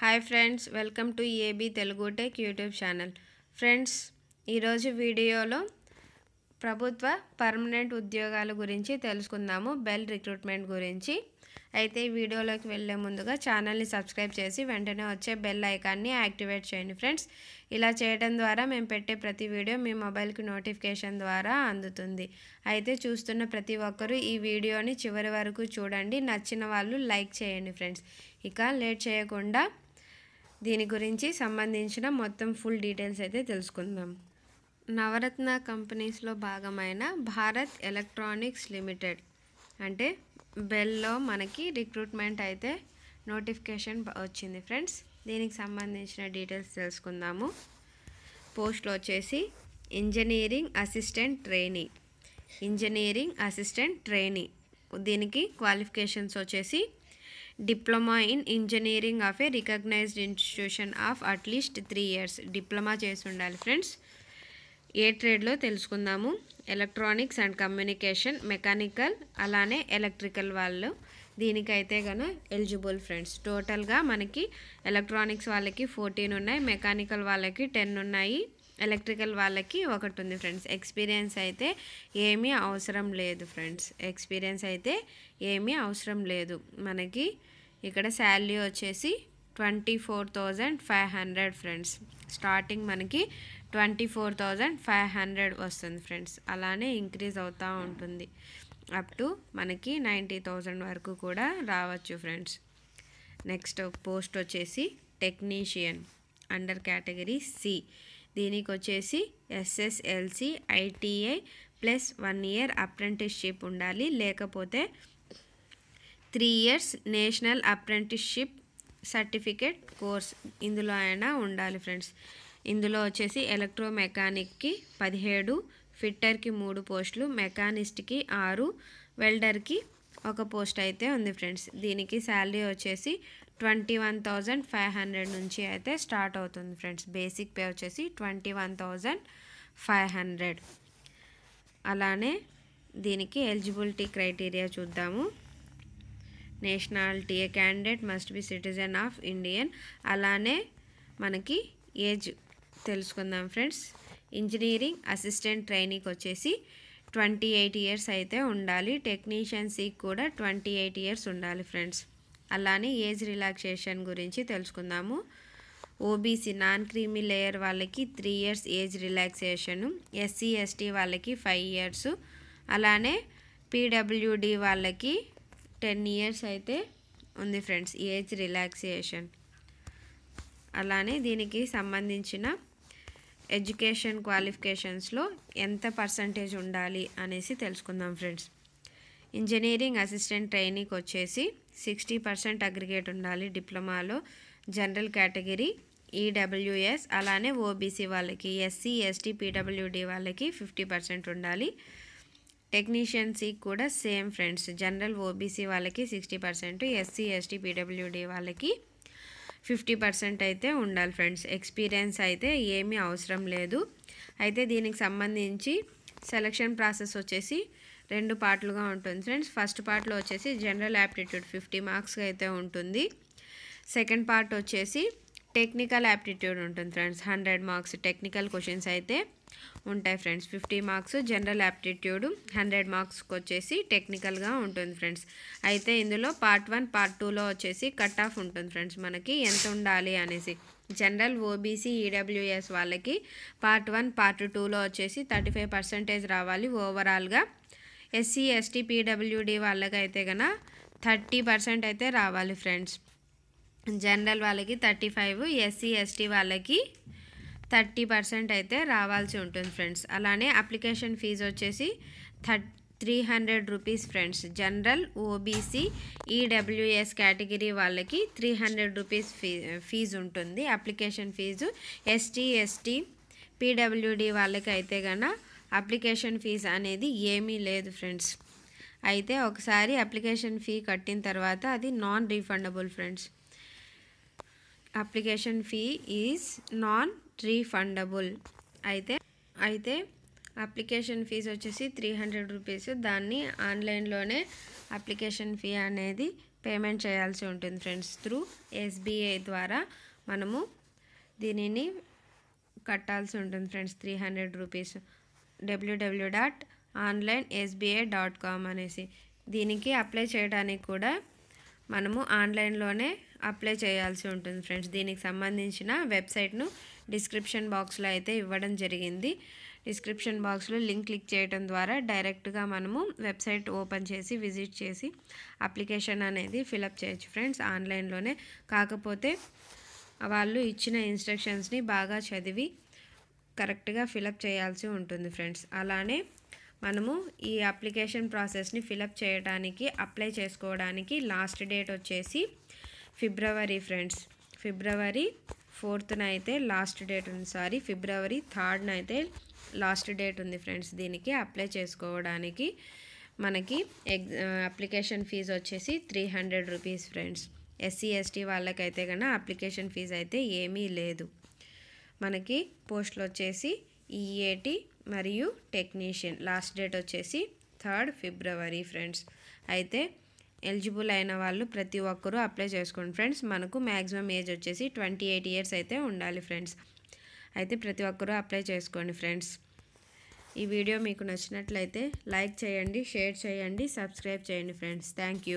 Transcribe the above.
hi friends welcome to AB Telugu tech YouTube channel friends ఈరోజు వీడియోలో ప్రభుత్వ పర్మనెంట్ ఉద్యోగాల గురించి తెలుసుకుందాము బెల్ రిక్రూట్మెంట్ గురించి అయితే వీడియోలోకి వెళ్ళే ముందుగా ఛానల్ని సబ్స్క్రైబ్ చేసి వెంటనే వచ్చే బెల్ ఐకాన్ని యాక్టివేట్ చేయండి ఫ్రెండ్స్ ఇలా చేయడం ద్వారా మేము పెట్టే ప్రతి వీడియో మీ మొబైల్కి నోటిఫికేషన్ ద్వారా అందుతుంది అయితే చూస్తున్న ప్రతి ఒక్కరూ ఈ వీడియోని చివరి వరకు చూడండి నచ్చిన వాళ్ళు లైక్ చేయండి ఫ్రెండ్స్ ఇక లేట్ చేయకుండా దీని గురించి సంబంధించిన మొత్తం ఫుల్ డీటెయిల్స్ అయితే తెలుసుకుందాం నవరత్న కంపెనీస్లో భాగమైన భారత్ ఎలక్ట్రానిక్స్ లిమిటెడ్ అంటే బెల్లో మనకి రిక్రూట్మెంట్ అయితే నోటిఫికేషన్ వచ్చింది ఫ్రెండ్స్ దీనికి సంబంధించిన డీటెయిల్స్ తెలుసుకుందాము పోస్ట్లో వచ్చేసి engineering assistant trainee engineering assistant trainee దీనికి క్వాలిఫికేషన్స్ వచ్చేసి diploma in engineering of a recognised institution of at least three years diploma చేసి ఉండాలి ఫ్రెండ్స్ ఏ ట్రేడ్లో తెలుసుకుందాము ఎలక్ట్రానిక్స్ అండ్ కమ్యూనికేషన్ మెకానికల్ అలానే ఎలక్ట్రికల్ వాళ్ళు దీనికైతే కనుక ఎలిజిబుల్ ఫ్రెండ్స్ టోటల్గా మనకి ఎలక్ట్రానిక్స్ వాళ్ళకి ఫోర్టీన్ ఉన్నాయి మెకానికల్ వాళ్ళకి టెన్ ఉన్నాయి ఎలక్ట్రికల్ వాళ్ళకి ఒకటి ఉంది ఫ్రెండ్స్ ఎక్స్పీరియన్స్ అయితే ఏమీ అవసరం లేదు ఫ్రెండ్స్ ఎక్స్పీరియన్స్ అయితే ఏమీ అవసరం లేదు మనకి ఇక్కడ శాలరీ వచ్చేసి twenty four thousand five hundred friends starting మనకి twenty four thousand five hundred వస్తుంది ఫ్రెండ్స్ అలానే ఇంక్రీజ్ అవుతూ ఉంటుంది అప్ టు మనకి నైంటీ థౌజండ్ వరకు కూడా రావచ్చు ఫ్రెండ్స్ నెక్స్ట్ పోస్ట్ వచ్చేసి టెక్నీషియన్ అండర్ కేటగిరీ సి దీనికి వచ్చేసి SSLC ITI plus one year apprenticeship ఉండాలి లేకపోతే three years national apprenticeship certificate course ఇందులో అయినా ఉండాలి ఫ్రెండ్స్ ఇందులో వచ్చేసి ఎలక్ట్రో మెకానిక్కి పదిహేడు ఫిట్టర్కి మూడు పోస్టులు మెకానిస్ట్కి ఆరు వెల్డర్కి ఒక పోస్ట్ అయితే ఉంది ఫ్రెండ్స్ దీనికి శాలరీ వచ్చేసి twenty one thousand five hundred నుంచి అయితే స్టార్ట్ అవుతుంది ఫ్రెండ్స్ బేసిక్ పే వచ్చేసి twenty one thousand five hundred అలానే దీనికి ఎలిజిబిలిటీ క్రైటీరియా చూద్దాము nationality a candidate must be citizen of Indian అలానే మనకి ఏజ్ తెలుసుకుందాం ఫ్రెండ్స్ ఇంజనీరింగ్ అసిస్టెంట్ ట్రైనింగ్ వచ్చేసి ట్వంటీ ఎయిట్ ఇయర్స్ అయితే ఉండాలి టెక్నీషియన్స్కి కూడా ట్వంటీ ఎయిట్ ఇయర్స్ ఉండాలి ఫ్రెండ్స్ అలానే ఏజ్ రిలాక్సేషన్ గురించి తెలుసుకుందాము ఓబీసీ నాన్ క్రీమీ లేయర్ వాళ్ళకి three years age relaxation SC ST వాళ్ళకి ఫైవ్ ఇయర్స్ అలానే పీడబ్ల్యూడి వాళ్ళకి టెన్ ఇయర్స్ అయితే ఉంది ఫ్రెండ్స్ ఏజ్ రిలాక్సేషన్ అలానే దీనికి సంబంధించిన ఎడ్యుకేషన్ క్వాలిఫికేషన్స్లో ఎంత పర్సంటేజ్ ఉండాలి అనేసి తెలుసుకుందాం ఫ్రెండ్స్ ఇంజనీరింగ్ అసిస్టెంట్ ట్రైనింగ్ వచ్చేసి సిక్స్టీ పర్సెంట్ అగ్రిగేట్ ఉండాలి డిప్లొమాలో జనరల్ కేటగిరీ ఈడబ్ల్యూఎస్ అలానే ఓబీసీ వాళ్ళకి ఎస్సీ ఎస్టీ పీడబ్ల్యూడి వాళ్ళకి ఫిఫ్టీ పర్సెంట్ ఉండాలి టెక్నీషియన్సీ కూడా సేమ్ ఫ్రెండ్స్ జనరల్ ఓబీసీ వాళ్ళకి sixty percent SC ST PWD వాళ్ళకి ఫిఫ్టీ పర్సెంట్ అయితే ఉండాలి ఫ్రెండ్స్ ఎక్స్పీరియన్స్ అయితే ఏమీ అవసరం లేదు అయితే దీనికి సంబంధించి సెలక్షన్ ప్రాసెస్ వచ్చేసి రెండు పార్ట్లుగా ఉంటుంది ఫ్రెండ్స్ ఫస్ట్ పార్ట్లో వచ్చేసి జనరల్ యాప్టిట్యూడ్ ఫిఫ్టీ మార్క్స్ అయితే ఉంటుంది సెకండ్ పార్ట్ వచ్చేసి టెక్నికల్ యాప్టిట్యూడ్ ఉంటుంది friends hundred marks technical questions అయితే ఉంటాయి friends fifty marks general aptitude hundred మార్క్స్కి వచ్చేసి టెక్నికల్గా ఉంటుంది ఫ్రెండ్స్ అయితే ఇందులో పార్ట్ వన్ పార్ట్ టూలో వచ్చేసి కట్ ఆఫ్ ఉంటుంది ఫ్రెండ్స్ మనకి ఎంత ఉండాలి అనేసి జనరల్ ఓబీసీ ఈడబ్ల్యూఎస్ వాళ్ళకి పార్ట్ వన్ పార్ట్ టూలో వచ్చేసి థర్టీ ఫైవ్ పర్సెంటేజ్ రావాలి ఓవరాల్గా ఎస్సీ ఎస్టీ పీడబ్ల్యూడి అయితే కన థర్టీ పర్సెంట్ అయితే రావాలి ఫ్రెండ్స్ జనరల్ వాళ్ళకి థర్టీ ఫైవ్ ఎస్సీ ఎస్టీ వాళ్ళకి థర్టీ పర్సెంట్ అయితే రావాల్సి ఉంటుంది ఫ్రెండ్స్ అలానే అప్లికేషన్ ఫీజు వచ్చేసి థర్ three hundred rupees friends general OBC EWS category వాళ్ళకి three hundred rupees fee fee ఉంటుంది application fee ST ST PWD వాళ్ళకి అయితే గన అప్లికేషన్ ఫీజు అనేది ఏమీ లేదు ఫ్రెండ్స్ అయితే ఒకసారి అప్లికేషన్ ఫీ కట్టిన తర్వాత అది non refundable friends application fee is non refundable అయితే అయితే అప్లికేషన్ ఫీజు వచ్చేసి త్రీ హండ్రెడ్ రూపీస్ దాన్ని ఆన్లైన్లోనే అప్లికేషన్ ఫీ అనేది పేమెంట్ చేయాల్సి ఉంటుంది ఫ్రెండ్స్ త్రూ ఎస్బీఐ ద్వారా మనము దీనిని కట్టాల్సి ఉంటుంది friends three hundred rupees WW dot online SBI dot com అనేసి దీనికి అప్లై చేయడానికి కూడా మనము ఆన్లైన్లోనే అప్లై చేయాల్సి ఉంటుంది ఫ్రెండ్స్ దీనికి సంబంధించిన వెబ్సైట్ను డిస్క్రిప్షన్ బాక్స్లో అయితే ఇవ్వడం జరిగింది డిస్క్రిప్షన్ బాక్స్లో లింక్ క్లిక్ చేయడం ద్వారా డైరెక్ట్గా మనము వెబ్సైట్ ఓపెన్ చేసి విజిట్ చేసి అప్లికేషన్ అనేది ఫిలప్ చేయొచ్చు ఫ్రెండ్స్ ఆన్లైన్లోనే కాకపోతే వాళ్ళు ఇచ్చిన ఇన్స్ట్రక్షన్స్ని బాగా చదివి కరెక్ట్గా ఫిలప్ చేయాల్సి ఉంటుంది ఫ్రెండ్స్ అలానే మనము ఈ అప్లికేషన్ ప్రాసెస్ని ఫిలప్ చేయడానికి అప్లై చేసుకోవడానికి లాస్ట్ డేట్ వచ్చేసి ఫిబ్రవరి ఫ్రెండ్స్ ఫిబ్రవరి ఫోర్త్న అయితే లాస్ట్ డేట్ ఉంది సారీ ఫిబ్రవరి థర్డ్న అయితే లాస్ట్ డేట్ ఉంది ఫ్రెండ్స్ దీనికి అప్లై చేసుకోవడానికి మనకి ఎగ్ అప్లికేషన్ ఫీజు వచ్చేసి three hundred rupees friends SC ST వాళ్ళకైతే కన్నా అప్లికేషన్ ఫీజు అయితే ఏమీ లేదు మనకి పోస్టులు వచ్చేసి ఈఏటి మరియు టెక్నీషియన్ లాస్ట్ డేట్ వచ్చేసి థర్డ్ ఫిబ్రవరి ఫ్రెండ్స్ అయితే ఎలిజిబుల్ అయిన వాళ్ళు ప్రతి ఒక్కరూ అప్లై చేసుకోండి ఫ్రెండ్స్ మనకు మ్యాక్సిమం ఏజ్ వచ్చేసి ట్వంటీ ఎయిట్ ఇయర్స్ అయితే ఉండాలి ఫ్రెండ్స్ అయితే ప్రతి ఒక్కరూ అప్లై చేసుకోండి ఫ్రెండ్స్ ఈ వీడియో మీకు నచ్చినట్లయితే లైక్ చేయండి షేర్ చేయండి సబ్స్క్రైబ్ చేయండి ఫ్రెండ్స్ థ్యాంక్